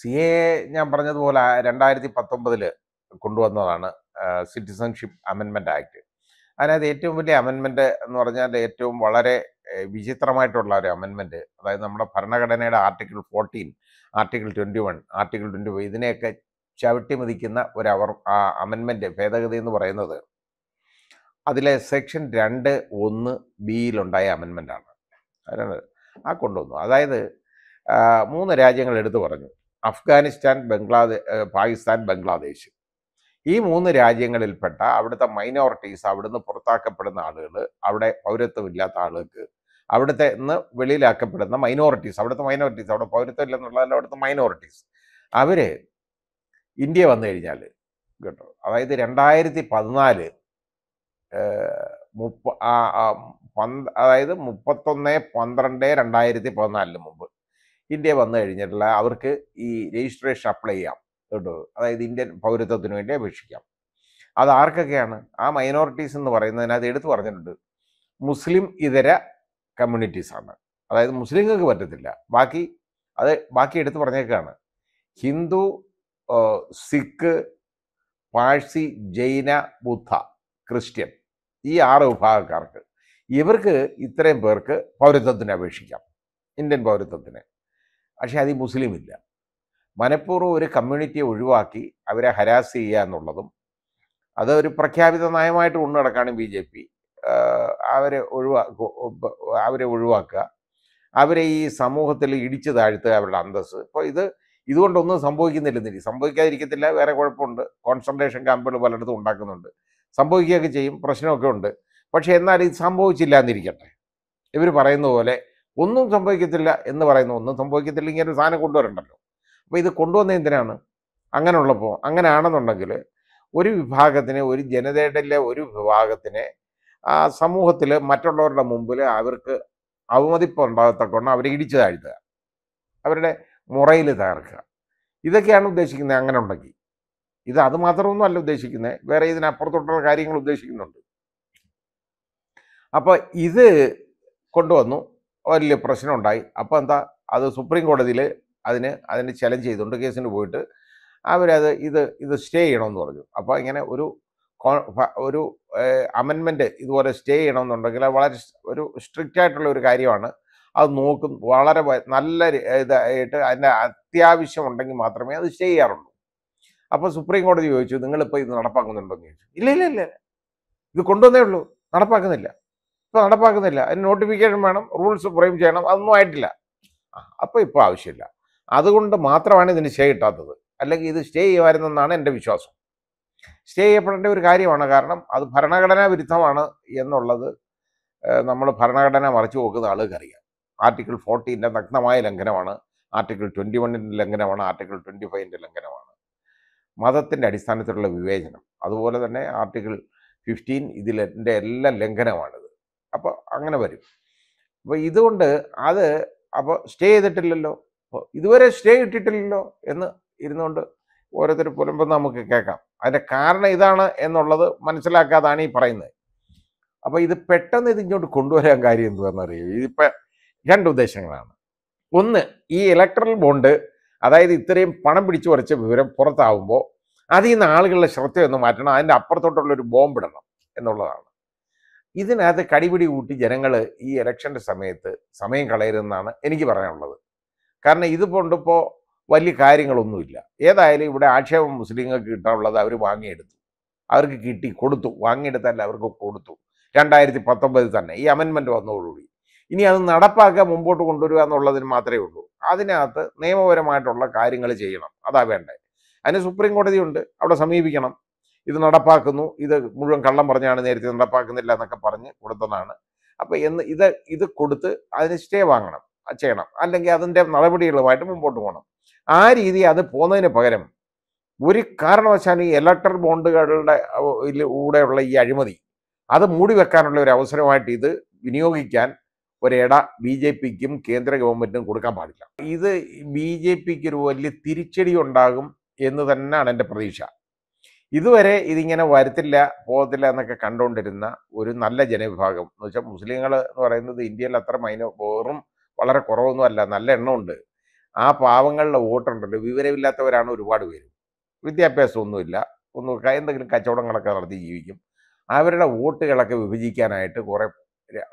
C A ഞാൻ പറഞ്ഞതുപോലെ രണ്ടായിരത്തി പത്തൊമ്പതിൽ കൊണ്ടുവന്നതാണ് സിറ്റിസൺഷിപ്പ് അമെൻമെൻ്റ് ആക്ട് അതിനകത്ത് ഏറ്റവും വലിയ അമെൻമെൻറ്റ് എന്ന് പറഞ്ഞാൽ ഏറ്റവും വളരെ വിചിത്രമായിട്ടുള്ള ഒരു അമെൻമെൻറ്റ് അതായത് നമ്മുടെ ഭരണഘടനയുടെ article fourteen article twenty one article twenty five ഇതിനെയൊക്കെ ചവിട്ടിമതിക്കുന്ന ഒരു അവർ അമെൻമെൻറ്റ് ഭേദഗതി എന്ന് പറയുന്നത് അതിലെ സെക്ഷൻ രണ്ട് ഒന്ന് ബിയിലുണ്ടായ അമെൻമെൻ്റാണ് ആ കൊണ്ടുവന്നു അതായത് മൂന്ന് രാജ്യങ്ങൾ എടുത്തു പറഞ്ഞു അഫ്ഗാനിസ്ഥാൻ ബംഗ്ലാദേ പാകിസ്ഥാൻ ബംഗ്ലാദേശ് ഈ മൂന്ന് രാജ്യങ്ങളിൽപ്പെട്ട അവിടുത്തെ മൈനോറിറ്റീസ് അവിടുന്ന് പുറത്താക്കപ്പെടുന്ന ആളുകൾ അവിടെ പൗരത്വമില്ലാത്ത ആളുകൾക്ക് അവിടുത്തെ നിന്ന് വെളിയിലാക്കപ്പെടുന്ന മൈനോറിറ്റീസ് അവിടുത്തെ മൈനോറിറ്റീസ് അവിടെ പൗരത്വം ഇല്ലെന്നുള്ളതല്ല അവിടുത്തെ മൈനോറിറ്റീസ് അവർ ഇന്ത്യ വന്നു കഴിഞ്ഞാൽ കേട്ടോ അതായത് രണ്ടായിരത്തി പതിനാല് മുപ്പ അതായത് മുപ്പത്തൊന്ന് പന്ത്രണ്ട് രണ്ടായിരത്തി പതിനാലിന് മുമ്പ് ഇന്ത്യ വന്നു കഴിഞ്ഞിട്ടുള്ള അവർക്ക് ഈ രജിസ്ട്രേഷൻ അപ്ലൈ ചെയ്യാം കേട്ടോ അതായത് ഇന്ത്യൻ പൗരത്വത്തിന് വേണ്ടി അപേക്ഷിക്കാം അത് ആർക്കൊക്കെയാണ് ആ മൈനോറിറ്റീസ് എന്ന് പറയുന്നതിനകത്ത് എടുത്തു പറഞ്ഞിട്ടുണ്ട് മുസ്ലിം ഇതര കമ്മ്യൂണിറ്റീസാണ് അതായത് മുസ്ലിങ്ങൾക്ക് പറ്റത്തില്ല ബാക്കി അത് ബാക്കി എടുത്തു പറഞ്ഞേക്കാണ് ഹിന്ദു സിഖ് പാഴ്സി ജൈന ബുദ്ധ ക്രിസ്ത്യൻ ഈ ആറ് വിഭാഗക്കാർക്ക് ഇവർക്ക് ഇത്രയും പേർക്ക് പൗരത്വത്തിന് അപേക്ഷിക്കാം ഇന്ത്യൻ പൗരത്വത്തിന് പക്ഷേ അത് മുസ്ലിം ഇല്ല മനഃപൂർവ്വം ഒരു കമ്മ്യൂണിറ്റിയെ ഒഴിവാക്കി അവരെ ഹരാസ് ചെയ്യുക എന്നുള്ളതും അത് ഒരു പ്രഖ്യാപിത നയമായിട്ട് കൊണ്ടു നടക്കുകയാണ് ബി ജെ പി അവരെ ഒഴിവാക്കുക അവരെ ഒഴിവാക്കുക അവരെ ഈ സമൂഹത്തിൽ ഇടിച്ചു താഴ്ത്തുക അവരുടെ അന്തസ്സ് ഇപ്പോൾ ഇത് ഇതുകൊണ്ടൊന്നും സംഭവിക്കുന്നില്ലെന്നില്ല സംഭവിക്കാതിരിക്കത്തില്ല വേറെ കുഴപ്പമുണ്ട് കോൺസെൻട്രേഷൻ ക്യാമ്പുകൾ പലയിടത്തും ഉണ്ടാക്കുന്നുണ്ട് സംഭവിക്കുകയൊക്കെ ചെയ്യും പ്രശ്നമൊക്കെ ഉണ്ട് പക്ഷേ എന്നാൽ ഇത് സംഭവിച്ചില്ല എന്നിരിക്കട്ടെ ഇവർ പറയുന്ന പോലെ ഒന്നും സംഭവിക്കത്തില്ല എന്ന് പറയുന്നു ഒന്നും സംഭവിക്കത്തില്ല ഇങ്ങനെ ഒരു സാധനം കൊണ്ടുവരണ്ടല്ലോ അപ്പോൾ ഇത് കൊണ്ടുവന്ന എന്തിനാണ് അങ്ങനെയുള്ളപ്പോൾ അങ്ങനെയാണെന്നുണ്ടെങ്കിൽ ഒരു വിഭാഗത്തിനെ ഒരു ജനതയുടെ ഒരു വിഭാഗത്തിനെ ആ സമൂഹത്തിൽ മറ്റുള്ളവരുടെ മുമ്പിൽ അവർക്ക് അവമതിപ്പ് ഉണ്ടാകത്തക്കൊണ്ട് അവരെ ഇടിച്ചു താഴ്ത്തുക അവരുടെ മുറയിൽ തകർക്കുക ഇതൊക്കെയാണ് ഉദ്ദേശിക്കുന്നത് അങ്ങനെ ഉണ്ടെങ്കിൽ ഇത് അത് മാത്രമൊന്നും അല്ല ഉദ്ദേശിക്കുന്നത് വേറെ ഇതിനപ്പുറത്തോട്ടുള്ള കാര്യങ്ങൾ ഉദ്ദേശിക്കുന്നുണ്ട് അപ്പോൾ ഇത് കൊണ്ടുവന്നു വലിയ പ്രശ്നമുണ്ടായി അപ്പോൾ എന്താ അത് സുപ്രീം കോടതിയിൽ അതിന് അതിന് ചലഞ്ച് ചെയ്തുകൊണ്ട് കേസിന് പോയിട്ട് അവരത് ഇത് ഇത് സ്റ്റേ ചെയ്യണമെന്ന് പറഞ്ഞു അപ്പോൾ ഇങ്ങനെ ഒരു ഒരു അമെൻമെൻ്റ് ഇതുപോലെ സ്റ്റേ ചെയ്യണമെന്നുണ്ടെങ്കിൽ വളരെ ഒരു സ്ട്രിക്റ്റ് ആയിട്ടുള്ള ഒരു കാര്യമാണ് അത് നോക്കും വളരെ നല്ല ഇതായിട്ട് അതിൻ്റെ അത്യാവശ്യം ഉണ്ടെങ്കിൽ മാത്രമേ അത് സ്റ്റേ ചെയ്യാറുള്ളൂ അപ്പോൾ സുപ്രീം കോടതി ചോദിച്ചു നിങ്ങളിപ്പോൾ ഇത് നടപ്പാക്കുന്നുണ്ടോ എന്ന് ചോദിച്ചു ഇല്ല ഇല്ല ഇല്ല ഇത് കൊണ്ടുവന്നേ ഉള്ളൂ നടപ്പാക്കുന്നില്ല ഇപ്പോൾ നടപ്പാക്കുന്നില്ല അതിന് നോട്ടിഫിക്കേഷൻ വേണം റൂൾസ് ഫ്രെയിം ചെയ്യണം അതൊന്നും ആയിട്ടില്ല അപ്പോൾ ഇപ്പോൾ ആവശ്യമില്ല അതുകൊണ്ട് മാത്രമാണ് ഇതിന് സ്റ്റേ കിട്ടാത്തത് അല്ലെങ്കിൽ ഇത് സ്റ്റേ ചെയ്യുമായിരുന്നെന്നാണ് എൻ്റെ വിശ്വാസം സ്റ്റേ ചെയ്യപ്പെടേണ്ട ഒരു കാര്യമാണ് കാരണം അത് ഭരണഘടനാ വിരുദ്ധമാണ് എന്നുള്ളത് നമ്മൾ ഭരണഘടന മറിച്ചു നോക്കുന്ന ആളുകൾക്കറിയാം ആർട്ടിക്കിൾ ഫോർട്ടീൻ്റെ നഗ്നമായ ലംഘനമാണ് ആർട്ടിക്കിൾ ട്വൻറ്റി വണ്ണിൻ്റെ ലംഘനമാണ് ആർട്ടിക്കിൾ ട്വൻറ്റി ഫൈവിൻ്റെ ലംഘനമാണ് മതത്തിൻ്റെ അടിസ്ഥാനത്തിലുള്ള വിവേചനം അതുപോലെ തന്നെ ആർട്ടിക്കിൾ ഫിഫ്റ്റീൻ ഇതിലെ എല്ലാ ലംഘനമാണിത് അപ്പോൾ അങ്ങനെ വരും അപ്പോൾ ഇതുകൊണ്ട് അത് അപ്പോൾ സ്റ്റേ ചെയ്തിട്ടില്ലല്ലോ അപ്പോൾ ഇതുവരെ സ്റ്റേ ഇട്ടിട്ടില്ലല്ലോ എന്ന് ഇരുന്നുകൊണ്ട് ഓരോരുത്തർ പുലമ്പം നമുക്ക് കേൾക്കാം അതിൻ്റെ കാരണം ഇതാണ് എന്നുള്ളത് മനസ്സിലാക്കാതാണ് ഈ പറയുന്നത് അപ്പോൾ ഇത് പെട്ടെന്ന് ഇത് ഇങ്ങോട്ട് കൊണ്ടുവരാൻ കാര്യം എന്തുവാണെന്നറിയോ ഇതിപ്പോൾ രണ്ട് ഉദ്ദേശങ്ങളാണ് ഒന്ന് ഈ ഇലക്ട്രൽ ബോണ്ട് അതായത് ഇത്രയും പണം പിടിച്ചു വരച്ച വിവരം പുറത്താവുമ്പോൾ അതിൽ നിന്ന് ആളുകളുടെ ശ്രദ്ധയൊന്ന് മാറ്റണം അതിൻ്റെ അപ്പുറത്തോട്ടുള്ളൊരു ബോംബിടണം എന്നുള്ളതാണ് ഇതിനകത്ത് കടിപിടി കൂട്ടി ജനങ്ങൾ ഈ ഇലക്ഷൻ്റെ സമയത്ത് സമയം കളയരുതെന്നാണ് എനിക്ക് പറയാനുള്ളത് കാരണം ഇത് കൊണ്ടിപ്പോൾ വലിയ കാര്യങ്ങളൊന്നുമില്ല ഏതായാലും ഇവിടെ ആക്ഷേപം മുസ്ലിങ്ങൾക്ക് കിട്ടാനുള്ളത് അവർ വാങ്ങിയെടുത്തു അവർക്ക് കിട്ടി കൊടുത്തു വാങ്ങിയെടുത്തല്ല അവർക്ക് കൊടുത്തു രണ്ടായിരത്തി പത്തൊമ്പതിൽ തന്നെ ഈ അമെൻമെൻറ്റ് വന്നതോടുകൂടി ഇനി അത് നടപ്പാക്കുക മുമ്പോട്ട് കൊണ്ടുവരിക എന്നുള്ളതിന് മാത്രമേ ഉള്ളൂ അതിനകത്ത് നിയമപരമായിട്ടുള്ള കാര്യങ്ങൾ ചെയ്യണം അതാ വേണ്ടത് അതിന് സുപ്രീം കോടതിയുണ്ട് അവിടെ സമീപിക്കണം ഇത് നടപ്പാക്കുന്നു ഇത് മുഴുവൻ കള്ളം പറഞ്ഞാണ് നേരത്തെ നടപ്പാക്കുന്നില്ല എന്നൊക്കെ പറഞ്ഞ് കൊടുത്തതാണ് അപ്പോൾ എന്ന് ഇത് ഇത് കൊടുത്ത് അതിന് സ്റ്റേ വാങ്ങണം ചെയ്യണം അല്ലെങ്കിൽ അതിൻ്റെ നടപടികളുമായിട്ട് മുമ്പോട്ട് പോകണം ആ രീതി അത് പോകുന്നതിന് പകരം ഒരു കാരണവശാലും ഈ ഇലക്ട്രൽ ബോണ്ടുകളുടെ കൂടെയുള്ള ഈ അഴിമതി അത് മൂടി വെക്കാനുള്ള ഒരു അവസരമായിട്ട് ഇത് വിനിയോഗിക്കാൻ ഒരിട ബി ജെ പിക്കും കേന്ദ്ര ഗവൺമെൻറ്റിനും കൊടുക്കാൻ പാടില്ല ഇത് ബി ജെ പിക്ക് ഒരു വലിയ തിരിച്ചടി ഉണ്ടാകും എന്ന് തന്നെയാണ് എൻ്റെ പ്രതീക്ഷ ഇതുവരെ ഇതിങ്ങനെ വരത്തില്ല പോകത്തില്ല എന്നൊക്കെ കണ്ടുകൊണ്ടിരുന്ന ഒരു നല്ല ജനവിഭാഗം എന്ന് വെച്ചാൽ മുസ്ലിങ്ങൾ എന്ന് പറയുന്നത് ഇന്ത്യയിൽ അത്ര മൈന വേറും വളരെ കുറവൊന്നും അല്ല നല്ല എണ്ണമുണ്ട് ആ പാവങ്ങളുടെ വോട്ടുണ്ടല്ലോ വിവരമില്ലാത്തവരാണ് ഒരുപാട് പേര് വിദ്യാഭ്യാസമൊന്നുമില്ല ഒന്നും എന്തെങ്കിലും കച്ചവടങ്ങളൊക്കെ നടത്തി ജീവിക്കും അവരുടെ വോട്ടുകളൊക്കെ വിഭജിക്കാനായിട്ട് കുറേ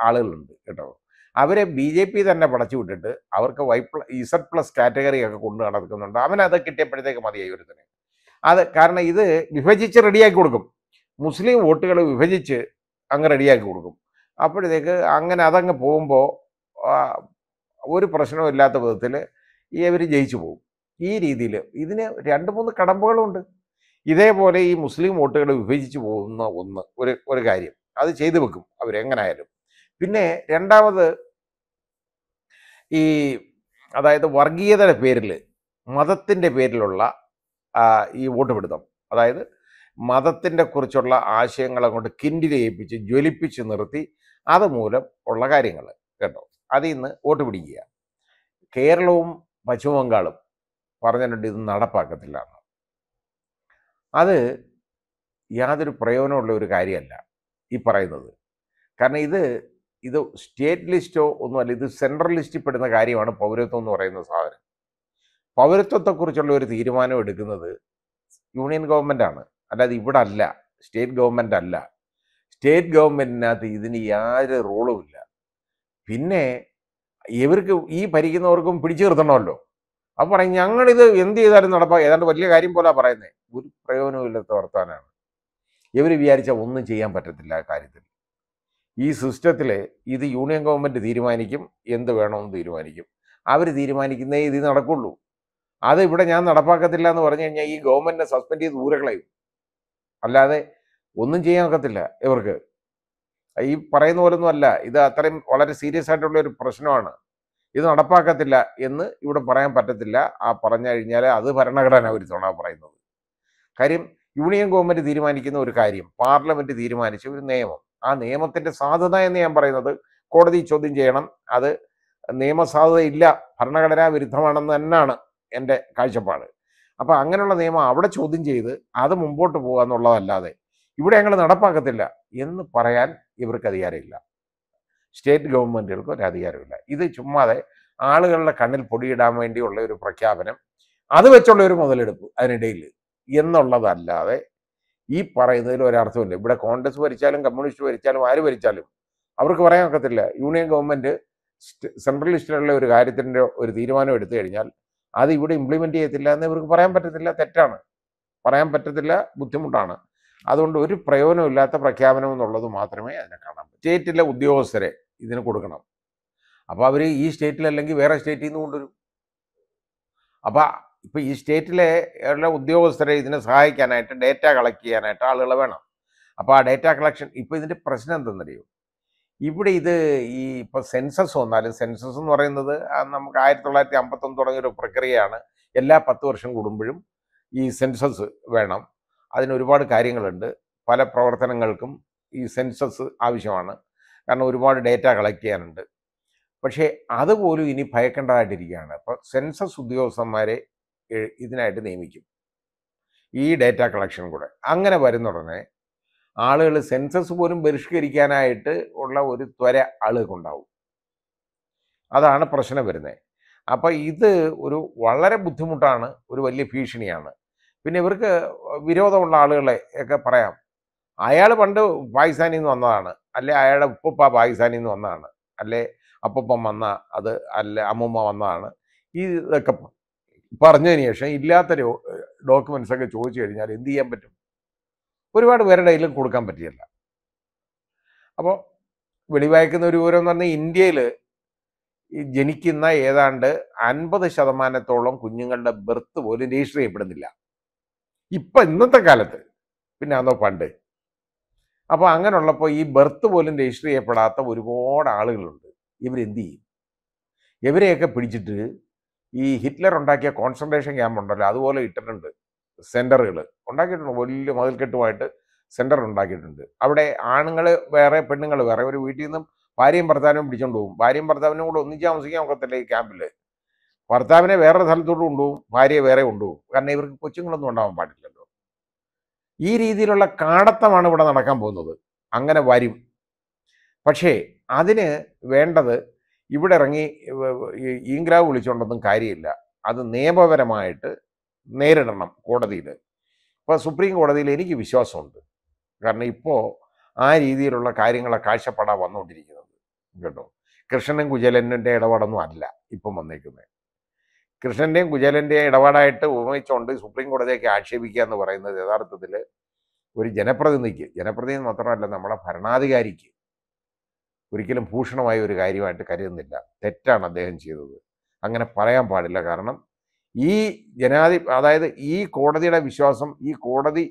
ആളുകളുണ്ട് കേട്ടോ അവരെ ബി ജെ പി തന്നെ പടച്ചു വിട്ടിട്ട് അവർക്ക് വൈ പ്ലസ് ഇസഡ് പ്ലസ് കാറ്റഗറിയൊക്കെ കൊണ്ട് നടക്കുന്നുണ്ട് അവനത് കിട്ടിയപ്പോഴത്തേക്ക് മതിയായി തന്നെ അത് കാരണം ഇത് വിഭജിച്ച് റെഡിയാക്കി കൊടുക്കും മുസ്ലിം വോട്ടുകൾ വിഭജിച്ച് അങ്ങ് റെഡിയാക്കി കൊടുക്കും അപ്പോഴത്തേക്ക് അങ്ങനെ അതങ്ങ് പോകുമ്പോൾ ഒരു പ്രശ്നവും ഇല്ലാത്ത വിധത്തിൽ ഇവർ ജയിച്ചു പോകും ഈ രീതിയിൽ ഇതിന് രണ്ട് മൂന്ന് കടമ്പകളുണ്ട് ഇതേപോലെ ഈ മുസ്ലിം വോട്ടുകൾ വിഭജിച്ച് പോകുന്ന ഒന്ന് ഒരു ഒരു കാര്യം അത് ചെയ്തു വെക്കും അവരെങ്ങനായാലും പിന്നെ രണ്ടാമത് ഈ അതായത് വർഗീയതയുടെ പേരിൽ മതത്തിൻ്റെ പേരിലുള്ള ഈ വോട്ടുപിടുത്തം അതായത് മതത്തിൻ്റെ കുറിച്ചുള്ള ആശയങ്ങളെ കൊണ്ട് ചെയ്യിപ്പിച്ച് ജ്വലിപ്പിച്ച് നിർത്തി അതുമൂലം ഉള്ള കാര്യങ്ങൾ കേട്ടോ അതിൽ നിന്ന് വോട്ട് പിടിക്കുക കേരളവും പശ്ചിമബംഗാളും പറഞ്ഞിട്ടുണ്ട് ഇത് നടപ്പാക്കത്തില്ല എന്ന് അത് യാതൊരു പ്രയോജനമുള്ള ഒരു കാര്യമല്ല ഈ പറയുന്നത് കാരണം ഇത് ഇത് സ്റ്റേറ്റ് ലിസ്റ്റോ ഒന്നുമല്ല ഇത് സെൻട്രൽ ലിസ്റ്റിൽ പെടുന്ന കാര്യമാണ് പൗരത്വം എന്ന് പറയുന്ന സാധനം പൗരത്വത്തെക്കുറിച്ചുള്ള ഒരു തീരുമാനം എടുക്കുന്നത് യൂണിയൻ ഗവൺമെൻറ്റാണ് അല്ലാതെ ഇവിടെ അല്ല സ്റ്റേറ്റ് ഗവൺമെൻറ് അല്ല സ്റ്റേറ്റ് ഗവൺമെൻറ്റിനകത്ത് ഇതിന് യാതൊരു റോളും ഇല്ല പിന്നെ ഇവർക്ക് ഈ ഭരിക്കുന്നവർക്കും പിടിച്ചു നിർത്തണമല്ലോ അപ്പോൾ പറയും ഞങ്ങളിത് എന്ത് ചെയ്താലും നടപ്പാ ഏതാണ്ട് വലിയ കാര്യം പോലെ പറയുന്നത് ഒരു പ്രയോജനമില്ലാത്ത വർത്താനാണ് ഇവർ വിചാരിച്ചാൽ ഒന്നും ചെയ്യാൻ പറ്റത്തില്ല ആ കാര്യത്തിൽ ഈ സിസ്റ്റത്തിൽ ഇത് യൂണിയൻ ഗവൺമെൻറ് തീരുമാനിക്കും എന്ത് വേണമെന്ന് തീരുമാനിക്കും അവർ തീരുമാനിക്കുന്നേ ഇത് നടക്കുള്ളൂ അത് ഇവിടെ ഞാൻ നടപ്പാക്കത്തില്ല എന്ന് പറഞ്ഞു കഴിഞ്ഞാൽ ഈ ഗവൺമെന്റിനെ സസ്പെൻഡ് ചെയ്ത് ഊരകളയും അല്ലാതെ ഒന്നും ചെയ്യാൻ ഒക്കത്തില്ല ഇവർക്ക് ഈ പറയുന്ന പോലൊന്നും അല്ല ഇത് അത്രയും വളരെ സീരിയസ് ആയിട്ടുള്ള ഒരു പ്രശ്നമാണ് ഇത് നടപ്പാക്കത്തില്ല എന്ന് ഇവിടെ പറയാൻ പറ്റത്തില്ല ആ പറഞ്ഞു കഴിഞ്ഞാൽ അത് ഭരണഘടന ഒരു ആ പറയുന്നത് കാര്യം യൂണിയൻ ഗവൺമെന്റ് തീരുമാനിക്കുന്ന ഒരു കാര്യം പാർലമെന്റ് തീരുമാനിച്ച ഒരു നിയമം ആ നിയമത്തിന്റെ സാധുത എന്ന് ഞാൻ പറയുന്നത് കോടതി ചോദ്യം ചെയ്യണം അത് നിയമസാധുത ഇല്ല ഭരണഘടനാ വിരുദ്ധമാണെന്ന് തന്നെയാണ് എൻ്റെ കാഴ്ചപ്പാട് അപ്പോൾ അങ്ങനെയുള്ള നിയമം അവിടെ ചോദ്യം ചെയ്ത് അത് മുമ്പോട്ട് പോകുക എന്നുള്ളതല്ലാതെ ഇവിടെ ഞങ്ങൾ നടപ്പാക്കത്തില്ല എന്ന് പറയാൻ ഇവർക്ക് അധികാരമില്ല സ്റ്റേറ്റ് ഗവൺമെൻറ്റുകൾക്ക് ഒരു അധികാരമില്ല ഇത് ചുമ്മാതെ ആളുകളുടെ കണ്ണിൽ പൊടിയിടാൻ വേണ്ടിയുള്ള ഒരു പ്രഖ്യാപനം അത് വെച്ചുള്ള ഒരു മുതലെടുപ്പ് അതിനിടയിൽ എന്നുള്ളതല്ലാതെ ഈ പറയുന്നതിൽ ഒരർത്ഥമില്ല ഇവിടെ കോൺഗ്രസ് ഭരിച്ചാലും കമ്മ്യൂണിസ്റ്റ് ഭരിച്ചാലും ആര് ഭരിച്ചാലും അവർക്ക് പറയാൻ ഒക്കത്തില്ല യൂണിയൻ ഗവൺമെൻറ് സെൻട്രൽ ലിസ്റ്റിലുള്ള ഒരു കാര്യത്തിൻ്റെ ഒരു തീരുമാനം എടുത്തു കഴിഞ്ഞാൽ അത് ഇവിടെ ഇംപ്ലിമെൻ്റ് ചെയ്യത്തില്ല എന്ന് ഇവർക്ക് പറയാൻ പറ്റത്തില്ല തെറ്റാണ് പറയാൻ പറ്റത്തില്ല ബുദ്ധിമുട്ടാണ് അതുകൊണ്ട് ഒരു പ്രയോജനമില്ലാത്ത പ്രഖ്യാപനം എന്നുള്ളത് മാത്രമേ അതിനെ കാണാൻ സ്റ്റേറ്റിലെ ഉദ്യോഗസ്ഥരെ ഇതിന് കൊടുക്കണം അപ്പോൾ അവർ ഈ സ്റ്റേറ്റിലല്ലെങ്കിൽ വേറെ സ്റ്റേറ്റിൽ നിന്ന് കൊണ്ടുവരും അപ്പോൾ ഇപ്പോൾ ഈ സ്റ്റേറ്റിലെ ഉദ്യോഗസ്ഥരെ ഇതിനെ സഹായിക്കാനായിട്ട് ഡേറ്റ കളക്ട് ചെയ്യാനായിട്ട് ആളുകളെ വേണം അപ്പോൾ ആ ഡേറ്റ കളക്ഷൻ ഇപ്പോൾ ഇതിൻ്റെ പ്രശ്നം എന്തെന്നറിയോ ഇവിടെ ഇത് ഈ ഇപ്പോൾ സെൻസസ് വന്നാലും സെൻസസ് എന്ന് പറയുന്നത് നമുക്ക് ആയിരത്തി തൊള്ളായിരത്തി അമ്പത്തൊന്ന് തുടങ്ങിയ ഒരു പ്രക്രിയയാണ് എല്ലാ പത്ത് വർഷം കൂടുമ്പോഴും ഈ സെൻസസ് വേണം അതിന് ഒരുപാട് കാര്യങ്ങളുണ്ട് പല പ്രവർത്തനങ്ങൾക്കും ഈ സെൻസസ് ആവശ്യമാണ് കാരണം ഒരുപാട് ഡേറ്റ കളക്ട് ചെയ്യാനുണ്ട് പക്ഷേ അതുപോലും ഇനി ഭയക്കേണ്ടതായിട്ടിരിക്കുകയാണ് അപ്പോൾ സെൻസസ് ഉദ്യോഗസ്ഥന്മാരെ ഇതിനായിട്ട് നിയമിക്കും ഈ ഡേറ്റ കളക്ഷൻ കൂടെ അങ്ങനെ വരുന്ന ഉടനെ ആളുകൾ സെൻസസ് പോലും ബഹിഷ്കരിക്കാനായിട്ട് ഉള്ള ഒരു ത്വര ആളുകൾക്കുണ്ടാവും അതാണ് പ്രശ്നം വരുന്നത് അപ്പോൾ ഇത് ഒരു വളരെ ബുദ്ധിമുട്ടാണ് ഒരു വലിയ ഭീഷണിയാണ് പിന്നെ ഇവർക്ക് വിരോധമുള്ള ആളുകളെ ഒക്കെ പറയാം അയാൾ പണ്ട് പാകിസ്ഥാനിൽ നിന്ന് വന്നതാണ് അല്ലെ അയാളുടെ ഉപ്പുപ്പ പാകിസ്ഥാനിൽ നിന്ന് വന്നതാണ് അല്ലെ അപ്പൂപ്പം വന്ന അത് അല്ല അമ്മമ്മ വന്നതാണ് ഈ ഇതൊക്കെ പറഞ്ഞതിന് ശേഷം ഇല്ലാത്ത ഡോക്യുമെൻസ് ഒക്കെ ചോദിച്ചു കഴിഞ്ഞാൽ എന്ത് ചെയ്യാൻ പറ്റും ഒരുപാട് പേരുടെ കയ്യിലും കൊടുക്കാൻ പറ്റിയല്ല അപ്പോൾ വെളിവായിക്കുന്ന ഒരു വിവരം എന്ന് പറഞ്ഞാൽ ഇന്ത്യയിൽ ജനിക്കുന്ന ഏതാണ്ട് അൻപത് ശതമാനത്തോളം കുഞ്ഞുങ്ങളുടെ ബർത്ത് പോലും രജിസ്റ്റർ ചെയ്യപ്പെടുന്നില്ല ഇപ്പം ഇന്നത്തെ കാലത്ത് പിന്നെ അന്നോ പണ്ട് അപ്പോൾ അങ്ങനെയുള്ളപ്പോൾ ഈ ബർത്ത് പോലും രജിസ്റ്റർ ചെയ്യപ്പെടാത്ത ഒരുപാട് ആളുകളുണ്ട് ഇവരെന്ത് ചെയ്യും ഇവരെയൊക്കെ പിടിച്ചിട്ട് ഈ ഹിറ്റ്ലർ ഉണ്ടാക്കിയ കോൺസെൻട്രേഷൻ ക്യാമ്പ് ഉണ്ടല്ലോ അതുപോലെ ഇട്ടിട്ടുണ്ട് സെൻറ്ററുകൾ ഉണ്ടാക്കിയിട്ടുണ്ട് വലിയ മതിൽക്കെട്ടുമായിട്ട് സെൻറ്റർ ഉണ്ടാക്കിയിട്ടുണ്ട് അവിടെ ആണുങ്ങൾ വേറെ പെണ്ണുങ്ങൾ വേറെ ഒരു വീട്ടിൽ നിന്നും ഭാര്യയും ഭർത്താവിനും പിടിച്ചുകൊണ്ട് പോകും ഭാര്യയും ഭർത്താവിനും കൂടെ ഒന്നിച്ച് താമസിക്കാൻ ഒക്കത്തില്ല ഈ ക്യാമ്പിൽ ഭർത്താവിനെ വേറെ സ്ഥലത്തോട്ട് കൊണ്ടുപോകും ഭാര്യയെ വേറെ കൊണ്ടുപോകും കാരണം ഇവർക്ക് കൊച്ചുങ്ങളൊന്നും ഉണ്ടാവാൻ പാടില്ലല്ലോ ഈ രീതിയിലുള്ള കാടത്തമാണ് ഇവിടെ നടക്കാൻ പോകുന്നത് അങ്ങനെ വരും പക്ഷേ അതിന് വേണ്ടത് ഇവിടെ ഇറങ്ങി ഈങ്ക്രാവ് വിളിച്ചുകൊണ്ടൊന്നും കാര്യമില്ല അത് നിയമപരമായിട്ട് നേരിടണം കോടതിയിൽ ഇപ്പോൾ സുപ്രീം കോടതിയിൽ എനിക്ക് വിശ്വാസമുണ്ട് കാരണം ഇപ്പോൾ ആ രീതിയിലുള്ള കാര്യങ്ങളെ കാഴ്ചപ്പാടാണ് വന്നുകൊണ്ടിരിക്കുന്നത് കേട്ടോ കൃഷ്ണനും കുചേലൻ്റെ ഇടപാടൊന്നും അല്ല ഇപ്പം വന്നേക്കുന്നത് കൃഷ്ണൻ്റെയും കുചേലൻ്റെയും ഇടപാടായിട്ട് ഉപമിച്ചുകൊണ്ട് സുപ്രീം കോടതിയൊക്കെ ആക്ഷേപിക്കുക എന്ന് പറയുന്നത് യഥാർത്ഥത്തിൽ ഒരു ജനപ്രതിനിധിക്ക് ജനപ്രതിനിധി മാത്രമല്ല നമ്മുടെ ഭരണാധികാരിക്ക് ഒരിക്കലും ഭൂഷണമായ ഒരു കാര്യമായിട്ട് കരുതുന്നില്ല തെറ്റാണ് അദ്ദേഹം ചെയ്തത് അങ്ങനെ പറയാൻ പാടില്ല കാരണം ഈ ജനാധി അതായത് ഈ കോടതിയുടെ വിശ്വാസം ഈ കോടതി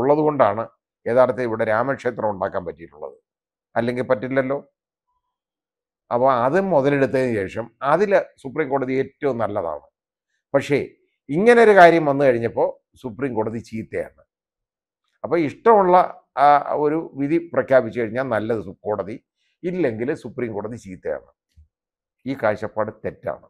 ഉള്ളതുകൊണ്ടാണ് യഥാർത്ഥത്തിൽ ഇവിടെ രാമക്ഷേത്രം ഉണ്ടാക്കാൻ പറ്റിയിട്ടുള്ളത് അല്ലെങ്കിൽ പറ്റില്ലല്ലോ അപ്പോൾ അത് മുതലെടുത്തതിന് ശേഷം അതിൽ സുപ്രീം കോടതി ഏറ്റവും നല്ലതാണ് പക്ഷേ ഇങ്ങനെ ഒരു കാര്യം വന്നു കഴിഞ്ഞപ്പോൾ സുപ്രീം കോടതി ചീത്തയാണ് അപ്പോൾ ഇഷ്ടമുള്ള ഒരു വിധി പ്രഖ്യാപിച്ചു കഴിഞ്ഞാൽ നല്ലത് കോടതി ഇല്ലെങ്കിൽ സുപ്രീം കോടതി ചീത്തയാണ് ഈ കാഴ്ചപ്പാട് തെറ്റാണ്